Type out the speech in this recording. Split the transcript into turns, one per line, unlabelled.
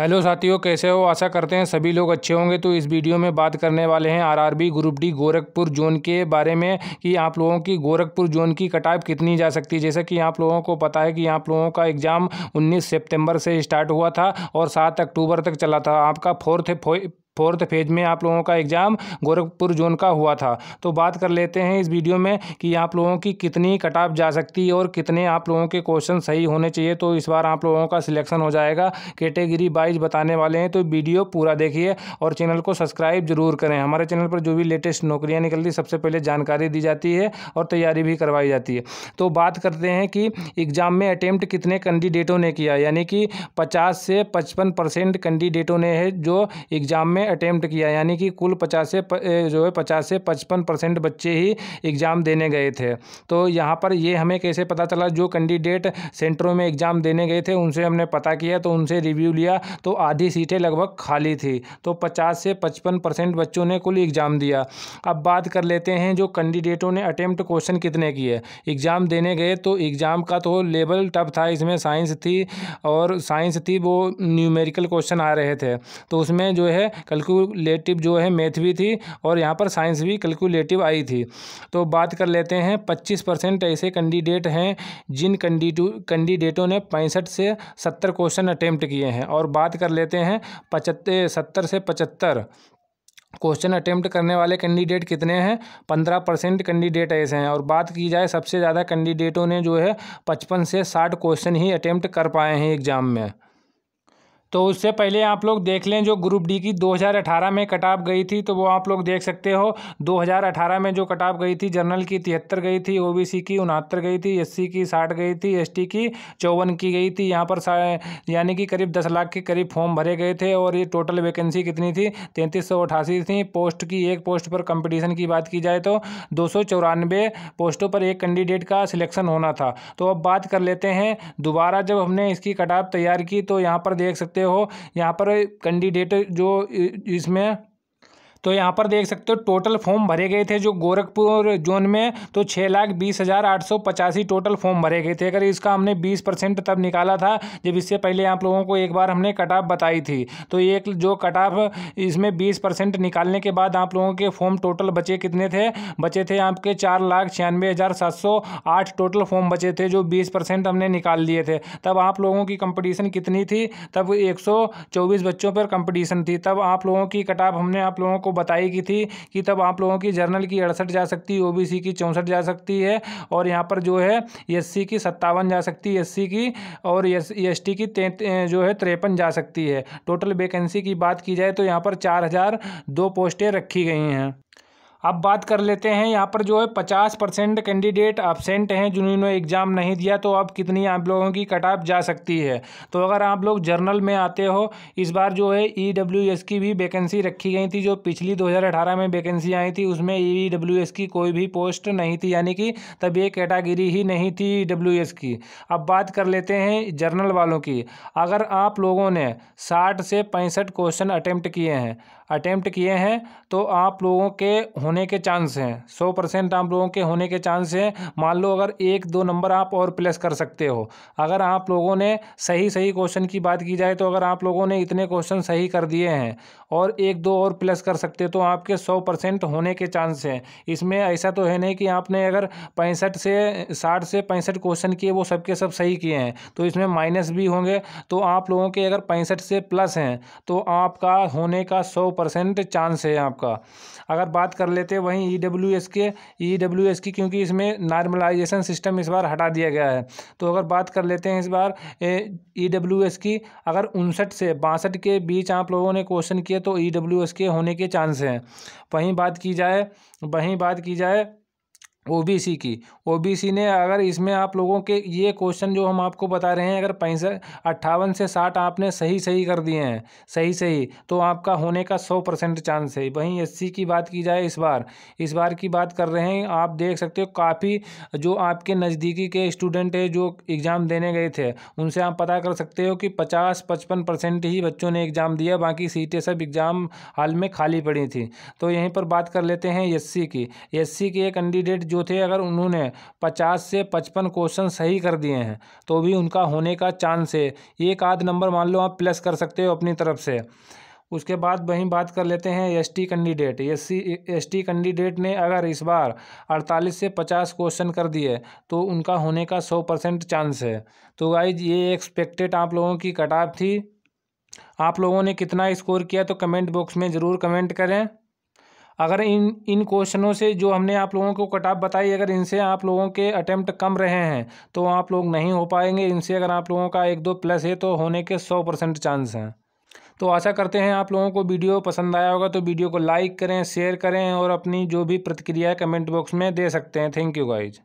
hello साथियों कैसे हो आशा करते हैं सभी लोग अच्छे होंगे तो इस वीडियो में बात करने वाले हैं RRB group D Gorakhpur zone के बारे में कि आप लोगों की गोरखपुर जोन की कटाई कितनी जा सकती है जैसा कि आप लोगों को पता है कि आप लोगों का एग्ज़ाम 19 सितंबर से स्टार्ट हुआ था और 7 अक्टूबर तक चला था आपका फोर्थ फोर्थ फेज में आप लोगों का एग्ज़ाम गोरखपुर जोन का हुआ था तो बात कर लेते हैं इस वीडियो में कि आप लोगों की कितनी कटाप जा सकती है और कितने आप लोगों के क्वेश्चन सही होने चाहिए तो इस बार आप लोगों का सिलेक्शन हो जाएगा कैटेगरी वाइज बताने वाले हैं तो वीडियो पूरा देखिए और चैनल को सब्सक्राइब जरूर करें हमारे चैनल पर जो भी लेटेस्ट नौकरियाँ निकलती सबसे पहले जानकारी दी जाती है और तैयारी भी करवाई जाती है तो बात करते हैं कि एग्ज़ाम में अटैम्प्ट कितने कैंडिडेटों ने किया यानी कि पचास से पचपन परसेंट कैंडिडेटों ने है जो एग्ज़ाम में अटैम्प्ट किया यानी कि कुल पचास से जो है पचास से पचपन परसेंट बच्चे ही एग्ज़ाम देने गए थे तो यहाँ पर ये हमें कैसे पता चला जो कैंडिडेट सेंटरों में एग्ज़ाम देने गए थे उनसे हमने पता किया तो उनसे रिव्यू लिया तो आधी सीटें लगभग खाली थी तो पचास से पचपन बच्चों ने कुल एग्ज़ाम दिया अब बात कर लेते हैं जो कैंडिडेटों ने अटैम्प्ट क्वेश्चन कितने किए एग्ज़ाम देने गए तो एग्ज़ाम का तो लेवल टफ था इसमें साइंस थी और साइंस थी वो न्यूमेरिकल क्वेश्चन आ रहे थे तो उसमें जो है कैलकुलेटिव जो है मैथ भी थी और यहाँ पर साइंस भी कैलकुलेटिव आई थी तो बात कर लेते हैं पच्चीस परसेंट ऐसे कैंडिडेट हैं जिन कैंडिडेटों ने पैंसठ से सत्तर क्वेश्चन अटैम्प्ट किए हैं और बात कर लेते हैं पचहत्तर सत्तर से पचहत्तर क्वेश्चन अटैम्प्ट करने वाले कैंडिडेट कितने हैं पंद्रह परसेंट कैंडिडेट ऐसे हैं और बात की जाए सबसे ज़्यादा कैंडिडेटों ने जो है पचपन से साठ क्वेश्चन ही अटैम्प्ट कर पाए हैं एग्ज़ाम में तो उससे पहले आप लोग देख लें जो ग्रुप डी की 2018 में कटाप गई थी तो वो आप लोग देख सकते हो 2018 में जो कटाप गई थी जनरल की तिहत्तर गई थी ओबीसी की उनहत्तर गई थी एससी की साठ गई थी एसटी की चौवन की गई थी यहाँ पर यानी कि करीब दस लाख के करीब फॉर्म भरे गए थे और ये टोटल वैकेंसी कितनी थी तैंतीस थी पोस्ट की एक पोस्ट पर कंपटीशन की बात की जाए तो दो पोस्टों पर एक कैंडिडेट का सिलेक्शन होना था तो अब बात कर लेते हैं दोबारा जब हमने इसकी कटाप तैयार की तो यहाँ पर देख सकते सकते हो यहाँ पर कैंडिडेट जो इसमें तो यहाँ पर देख सकते हो टोटल फॉर्म भरे गए थे जो गोरखपुर जोन में तो छः लाख बीस हज़ार आठ सौ पचासी टोटल फॉर्म भरे गए थे अगर इसका हमने बीस परसेंट तब निकाला था जब इससे पहले आप लोगों को एक बार हमने कट ऑफ बताई थी तो एक जो कट ऑफ इसमें बीस परसेंट निकालने के बाद आप लोगों के फॉर्म टोटल बचे कितने थे बचे थे आपके चार लाख छियानवे हज़ार सात सौ आठ टोटल फॉर्म बचे थे जो बीस परसेंट हमने निकाल लिए थे तब आप लोगों की कंपटीशन कितनी थी तब एक सौ चौबीस बच्चों पर कंपटीशन थी तब आप लोगों की कट ऑफ हमने आप लोगों को आपको बताई की थी कि तब आप लोगों की जर्नल की अड़सठ जा सकती है ओ की चौंसठ जा सकती है और यहाँ पर जो है एस की सत्तावन जा सकती है एस की और एस टी की जो है तिरपन जा सकती है टोटल वैकेंसी की बात की जाए तो यहाँ पर चार हज़ार दो पोस्टें रखी गई हैं अब बात कर लेते हैं यहाँ पर जो है पचास परसेंट कैंडिडेट एबसेंट हैं जिन्होंने एग्ज़ाम नहीं दिया तो अब कितनी आप लोगों की कट ऑफ जा सकती है तो अगर आप लोग जर्नल में आते हो इस बार जो है ई डब्ल्यू एस की भी वैकेंसी रखी गई थी जो पिछली 2018 में वैकेंसी आई थी उसमें ई डब्ल्यू एस की कोई भी पोस्ट नहीं थी यानी कि तब ये कैटागिरी ही नहीं थी ई डब्ल्यू एस की अब बात कर लेते हैं जर्नल वालों की अगर आप लोगों ने साठ से पैंसठ क्वेश्चन अटैम्प्ट किए हैं अटैम्प्ट किए हैं तो आप लोगों के होने के चांस हैं सौ परसेंट आप लोगों के होने के चांस हैं मान लो अगर एक दो नंबर आप और प्लस कर सकते हो अगर आप लोगों ने सही सही क्वेश्चन की बात की जाए तो अगर आप लोगों ने इतने क्वेश्चन सही कर दिए हैं और एक दो और प्लस कर सकते तो आपके सौ परसेंट होने के चांस हैं इसमें ऐसा तो है नहीं कि आपने अगर पैंसठ से साठ से पैंसठ क्वेश्चन किए वो सबके सब सही किए हैं तो इसमें माइनस भी होंगे तो आप लोगों के अगर पैंसठ से प्लस हैं तो आपका होने का सौ परसेंट चांस है आपका अगर बात कर ले लेते हैं वहीं ई e के ई e की क्योंकि इसमें नॉर्मलाइजेशन सिस्टम इस बार हटा दिया गया है तो अगर बात कर लेते हैं इस बार ई e की अगर उनसठ से बासठ के बीच आप लोगों ने क्वेश्चन किया तो ई के होने के चांस हैं वहीं बात की जाए वहीं बात की जाए ओबीसी की ओबीसी ने अगर इसमें आप लोगों के ये क्वेश्चन जो हम आपको बता रहे हैं अगर पैंसठ अट्ठावन से साठ आपने सही सही कर दिए हैं सही सही तो आपका होने का सौ परसेंट चांस है वहीं एससी की बात की जाए इस बार इस बार की बात कर रहे हैं आप देख सकते हो काफ़ी जो आपके नज़दीकी के स्टूडेंट है जो एग्ज़ाम देने गए थे उनसे आप पता कर सकते हो कि पचास पचपन परसेंट ही बच्चों ने एग्ज़ाम दिया बाकी सीटें सब एग्ज़ाम हाल में खाली पड़ी थी तो यहीं पर बात कर लेते हैं एस की एस के एक कैंडिडेट जो जो थे अगर उन्होंने पचास से पचपन क्वेश्चन सही कर दिए हैं तो भी उनका होने का चांस है एक आध नंबर मान लो आप प्लस कर सकते हो अपनी तरफ से उसके बाद वहीं बात कर लेते हैं ST candidate S C candidate ने अगर इस बार 48 से 50 क्वेश्चन कर दिए तो उनका होने का 100 परसेंट चांस है तो भाई ये एक्सपेक्टेड आप लोगों की कटाप थी आप लोगों ने कितना स्कोर किया तो कमेंट बॉक्स में ज़रूर कमेंट करें अगर इन इन क्वेश्चनों से जो हमने आप लोगों को कटाप बताई अगर इनसे आप लोगों के अटैम्प्ट कम रहे हैं तो आप लोग नहीं हो पाएंगे इनसे अगर आप लोगों का एक दो प्लस है तो होने के सौ परसेंट चांस हैं तो आशा करते हैं आप लोगों को वीडियो पसंद आया होगा तो वीडियो को लाइक करें शेयर करें और अपनी जो भी प्रतिक्रिया कमेंट बॉक्स में दे सकते हैं थैंक यू गाइज